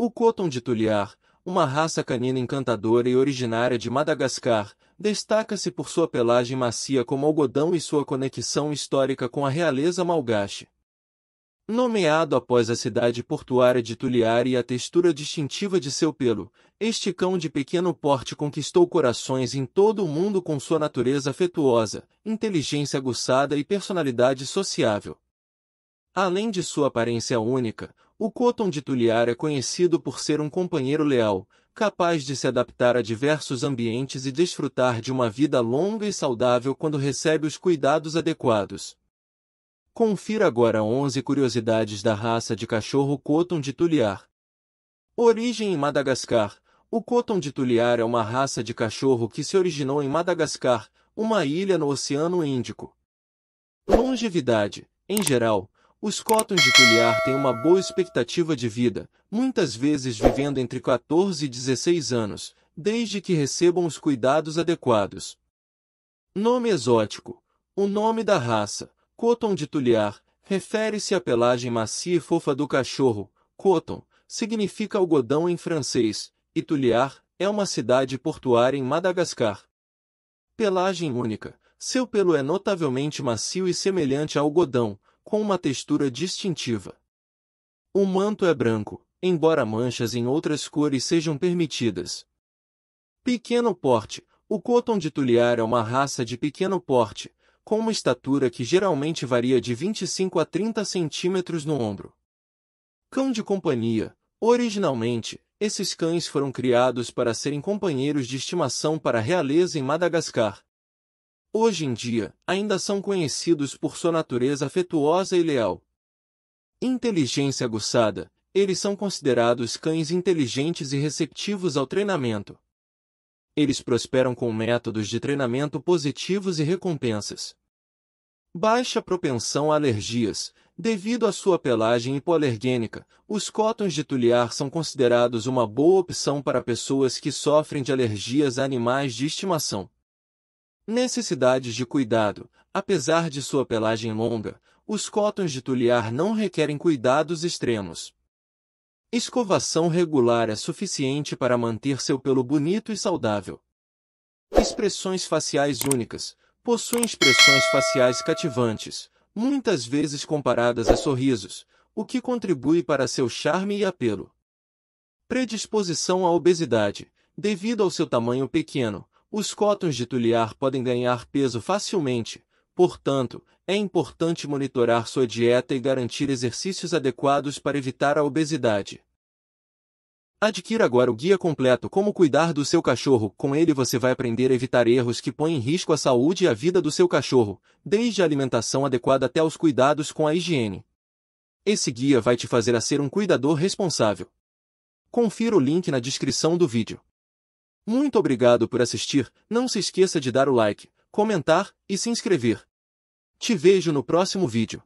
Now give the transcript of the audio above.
O coton de Tuliar, uma raça canina encantadora e originária de Madagascar, destaca-se por sua pelagem macia como algodão e sua conexão histórica com a realeza malgache. Nomeado após a cidade portuária de Tuliar e a textura distintiva de seu pelo, este cão de pequeno porte conquistou corações em todo o mundo com sua natureza afetuosa, inteligência aguçada e personalidade sociável. Além de sua aparência única, o Coton de Tuliar é conhecido por ser um companheiro leal, capaz de se adaptar a diversos ambientes e desfrutar de uma vida longa e saudável quando recebe os cuidados adequados. Confira agora 11 curiosidades da raça de cachorro Coton de Tuliar. Origem em Madagascar. O Coton de Tuliar é uma raça de cachorro que se originou em Madagascar, uma ilha no Oceano Índico. Longevidade. Em geral, os cótons de Tuliar têm uma boa expectativa de vida, muitas vezes vivendo entre 14 e 16 anos, desde que recebam os cuidados adequados. Nome exótico. O nome da raça, Coton de Tuliar, refere-se à pelagem macia e fofa do cachorro. Coton significa algodão em francês, e Tuliar é uma cidade portuária em Madagascar. Pelagem única. Seu pelo é notavelmente macio e semelhante a algodão, com uma textura distintiva. O manto é branco, embora manchas em outras cores sejam permitidas. Pequeno porte. O coton de tuliar é uma raça de pequeno porte, com uma estatura que geralmente varia de 25 a 30 centímetros no ombro. Cão de companhia. Originalmente, esses cães foram criados para serem companheiros de estimação para a realeza em Madagascar, hoje em dia, ainda são conhecidos por sua natureza afetuosa e leal. Inteligência aguçada, eles são considerados cães inteligentes e receptivos ao treinamento. Eles prosperam com métodos de treinamento positivos e recompensas. Baixa propensão a alergias. Devido à sua pelagem hipoalergênica, os cótons de tuliar são considerados uma boa opção para pessoas que sofrem de alergias a animais de estimação. Necessidades de cuidado. Apesar de sua pelagem longa, os cótons de tuliar não requerem cuidados extremos. Escovação regular é suficiente para manter seu pelo bonito e saudável. Expressões faciais únicas. Possuem expressões faciais cativantes, muitas vezes comparadas a sorrisos, o que contribui para seu charme e apelo. Predisposição à obesidade. Devido ao seu tamanho pequeno, os cótons de tuliar podem ganhar peso facilmente, portanto, é importante monitorar sua dieta e garantir exercícios adequados para evitar a obesidade. Adquira agora o guia completo Como Cuidar do Seu Cachorro. Com ele você vai aprender a evitar erros que põem em risco a saúde e a vida do seu cachorro, desde a alimentação adequada até os cuidados com a higiene. Esse guia vai te fazer a ser um cuidador responsável. Confira o link na descrição do vídeo. Muito obrigado por assistir, não se esqueça de dar o like, comentar e se inscrever. Te vejo no próximo vídeo.